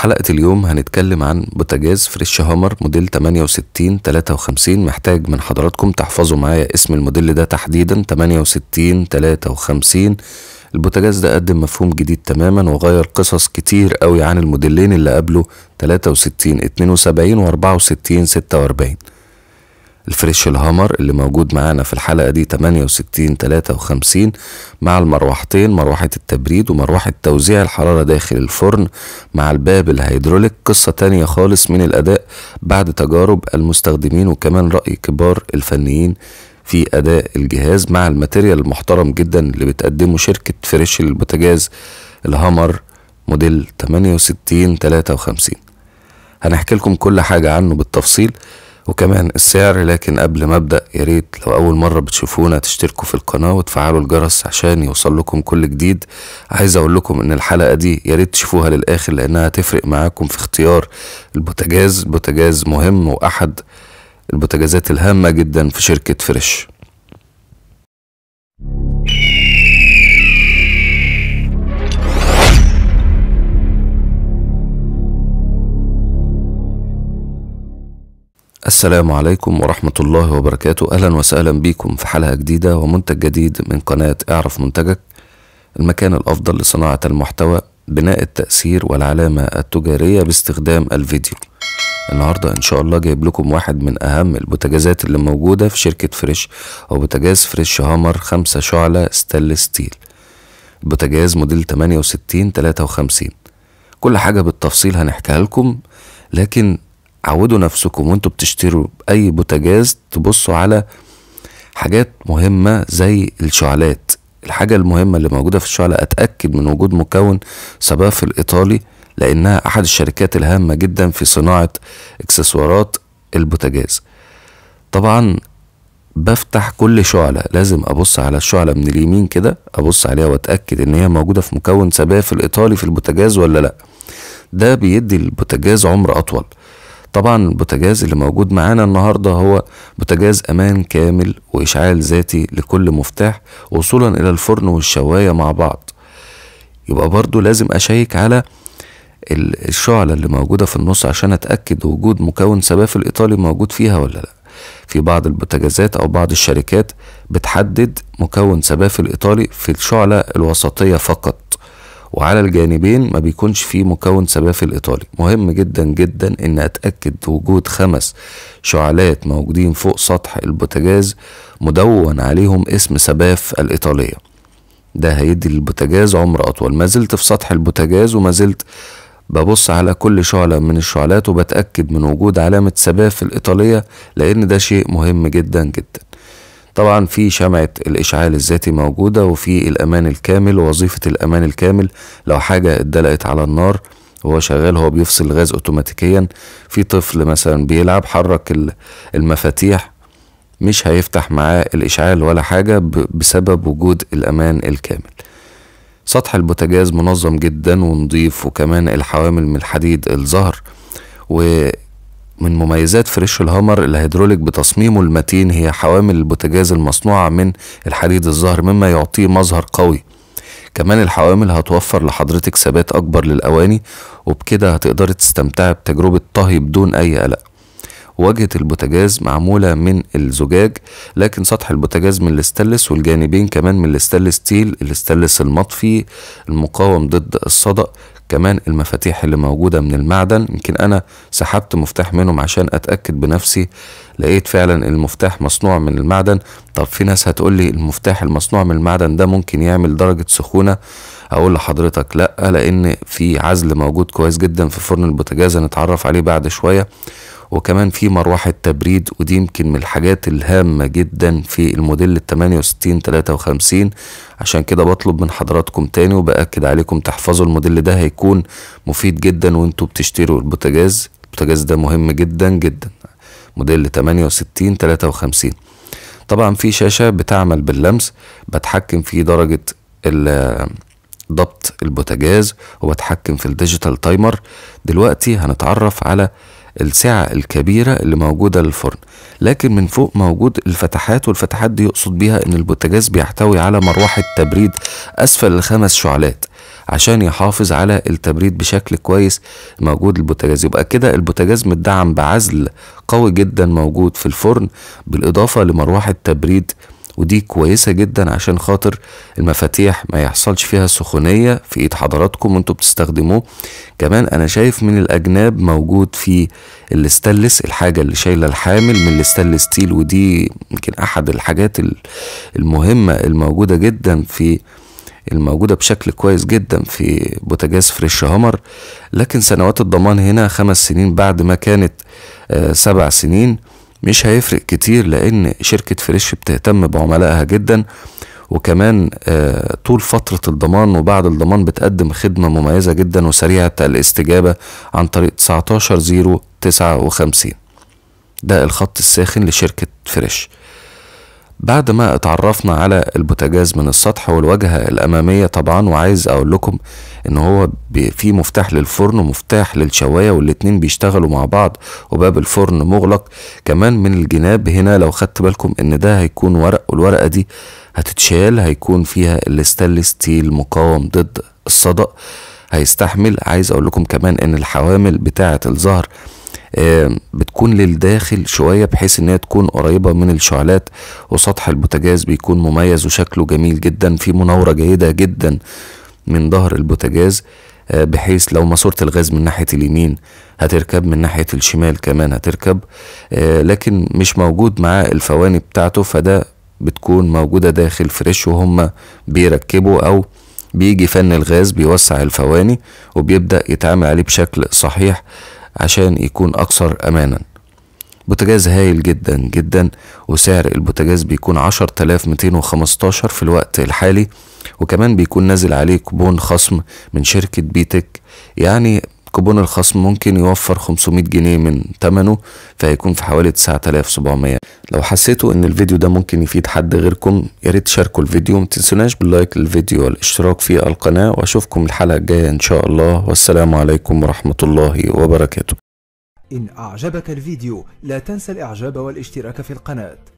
حلقة اليوم هنتكلم عن بوتاجاز فريش هامر موديل 68 53 محتاج من حضراتكم تحفظوا معايا اسم الموديل ده تحديدا 68 53 البوتاجاز ده قدم مفهوم جديد تماما وغير قصص كتير قوي عن الموديلين اللي قبله 63 72 و 64 46 الفريش الهامر اللي موجود معانا في الحلقة دي 68 53 مع المروحتين مروحة التبريد ومروحة توزيع الحرارة داخل الفرن مع الباب الهيدروليك قصة تانية خالص من الأداء بعد تجارب المستخدمين وكمان رأي كبار الفنيين في أداء الجهاز مع الماتيريال المحترم جدا اللي بتقدمه شركة فريش البوتاجاز الهامر موديل 68 53 هنحكي لكم كل حاجة عنه بالتفصيل وكمان السعر لكن قبل ما ابدا يا ريت لو اول مره بتشوفونا تشتركوا في القناه وتفعلوا الجرس عشان يوصل لكم كل جديد عايز اقول لكم ان الحلقه دي يا ريت تشوفوها للاخر لانها هتفرق معاكم في اختيار البوتاجاز البوتاجاز مهم واحد البوتاجازات الهامه جدا في شركه فريش السلام عليكم ورحمة الله وبركاته أهلا وسهلا بكم في حلقة جديدة ومنتج جديد من قناة اعرف منتجك المكان الأفضل لصناعة المحتوى بناء التأثير والعلامة التجارية باستخدام الفيديو النهاردة إن شاء الله جايب لكم واحد من أهم البوتاجازات اللي موجودة في شركة فريش أو بوتاجاز فريش هامر خمسة شعلة ستانلس ستيل البوتاجاز موديل 68 53 كل حاجة بالتفصيل هنحكيها لكم لكن عودوا نفسكم وانتوا بتشتروا اي بوتاجاز تبصوا على حاجات مهمة زي الشعلات الحاجة المهمة اللي موجودة في الشعلة اتأكد من وجود مكون سباف الايطالي لانها احد الشركات الهامة جدا في صناعة اكسسوارات البوتاجاز طبعا بفتح كل شعلة لازم ابص على الشعلة من اليمين كده ابص عليها واتأكد ان هي موجودة في مكون سباف الايطالي في البوتاجاز ولا لا ده بيدي البوتاجاز عمر اطول طبعا البوتاجاز اللي موجود معانا النهاردة هو بوتاجاز أمان كامل وإشعال ذاتي لكل مفتاح وصولا إلى الفرن والشواية مع بعض يبقى برضو لازم أشيك على الشعلة اللي موجودة في النص عشان أتأكد وجود مكون سباف الإيطالي موجود فيها ولا لأ في بعض البوتاجازات أو بعض الشركات بتحدد مكون سباف الإيطالي في الشعلة الوسطية فقط وعلى الجانبين ما بيكونش فيه مكون سباف الإيطالي مهم جدا جدا إن أتأكد وجود خمس شعلات موجودين فوق سطح البوتاجاز مدون عليهم اسم سباف الإيطالية ده هيدي للبوتاجاز عمر أطول ما زلت في سطح البوتاجاز وما زلت ببص على كل شعلة من الشعلات وبتأكد من وجود علامة سباف الإيطالية لأن ده شيء مهم جدا جدا طبعا في شمعة الإشعال الذاتي موجودة وفي الأمان الكامل ووظيفة الأمان الكامل لو حاجة اتدلقت على النار وهو شغال هو بيفصل الغاز اوتوماتيكيا في طفل مثلا بيلعب حرك المفاتيح مش هيفتح معاه الإشعال ولا حاجة بسبب وجود الأمان الكامل سطح البوتاجاز منظم جدا ونضيف وكمان الحوامل من الحديد الزهر و من مميزات فريش الهامر الهيدروليك بتصميمه المتين هي حوامل البوتاجاز المصنوعة من الحديد الزهر مما يعطيه مظهر قوي كمان الحوامل هتوفر لحضرتك ثبات أكبر للأواني وبكده هتقدري تستمتعي بتجربة طهي بدون أي قلق واجهة البوتاجاز معمولة من الزجاج لكن سطح البوتاجاز من الاستلس والجانبين كمان من الاستلس ستيل الاستلس المطفي المقاوم ضد الصدأ كمان المفاتيح اللي موجودة من المعدن يمكن أنا سحبت مفتاح منهم عشان أتأكد بنفسي لقيت فعلا المفتاح مصنوع من المعدن طب في ناس هتقولي المفتاح المصنوع من المعدن ده ممكن يعمل درجة سخونة أقول لحضرتك لأ لأن في عزل موجود كويس جدا في فرن البوتاجاز هنتعرف عليه بعد شوية وكمان في مروحة تبريد ودي يمكن من الحاجات الهامة جدا في الموديل ال وستين 53 وخمسين عشان كده بطلب من حضراتكم تاني وبأكد عليكم تحفظوا الموديل ده هيكون مفيد جدا وانتوا بتشتروا البوتاجاز البوتاجاز ده مهم جدا جدا موديل 68 وستين وخمسين طبعا في شاشة بتعمل باللمس بتحكم في درجة ضبط البوتاجاز وبتحكم في الديجيتال تايمر دلوقتي هنتعرف على السعة الكبيرة اللي موجودة للفرن لكن من فوق موجود الفتحات والفتحات دي يقصد بيها ان البوتاجاز بيحتوي على مروحة تبريد اسفل الخمس شعلات عشان يحافظ على التبريد بشكل كويس موجود البوتاجاز يبقى كده البوتاجاز مدعم بعزل قوي جدا موجود في الفرن بالاضافة لمروحة تبريد ودي كويسة جدا عشان خاطر المفاتيح ما يحصلش فيها سخونية في ايد حضراتكم وانتوا بتستخدموه كمان انا شايف من الاجناب موجود في الاستلس الحاجة اللي شايلة الحامل من الاستلس ستيل ودي يمكن احد الحاجات المهمة الموجودة جدا في الموجودة بشكل كويس جدا في بوتاجاز فريش هامر لكن سنوات الضمان هنا خمس سنين بعد ما كانت آه، سبع سنين مش هيفرق كتير لان شركة فريش بتهتم بعملائها جدا وكمان آه، طول فترة الضمان وبعد الضمان بتقدم خدمة مميزة جدا وسريعة الاستجابة عن طريق 19059 ده الخط الساخن لشركة فريش بعد ما اتعرفنا على البوتاجاز من السطح والواجهة الأمامية طبعا وعايز أقول لكم إن هو في مفتاح للفرن ومفتاح للشواية والاتنين بيشتغلوا مع بعض وباب الفرن مغلق كمان من الجناب هنا لو خدت بالكم إن ده هيكون ورق والورقة دي هتتشال هيكون فيها الاستانلس ستيل مقاوم ضد الصدأ هيستحمل عايز أقول لكم كمان إن الحوامل بتاعة الظهر بتكون للداخل شوية بحيث انها تكون قريبة من الشعلات وسطح البوتاجاز بيكون مميز وشكله جميل جدا في مناورة جيدة جدا من ظهر البوتاجاز آه، بحيث لو ماسورة الغاز من ناحية اليمين هتركب من ناحية الشمال كمان هتركب آه، لكن مش موجود معاه الفواني بتاعته فده بتكون موجودة داخل فريش وهم بيركبوا أو بيجي فن الغاز بيوسع الفواني وبيبدأ يتعامل عليه بشكل صحيح عشان يكون أكثر أمانا بوتجاز هايل جدا جدا وسعر البوتجاز بيكون عشر تلاف ميتين وخمستاشر في الوقت الحالي وكمان بيكون نازل عليه كوبون خصم من شركة بيتك يعني كوبون الخصم ممكن يوفر 500 جنيه من ثمنه فهيكون في حوالي 9700 لو حسيتوا ان الفيديو ده ممكن يفيد حد غيركم يا ريت تشاركوا الفيديو تنسوناش باللايك للفيديو والاشتراك في القناة واشوفكم الحلقة الجاية ان شاء الله والسلام عليكم ورحمة الله وبركاته إن أعجبك الفيديو لا تنسى الإعجاب والاشتراك في القناة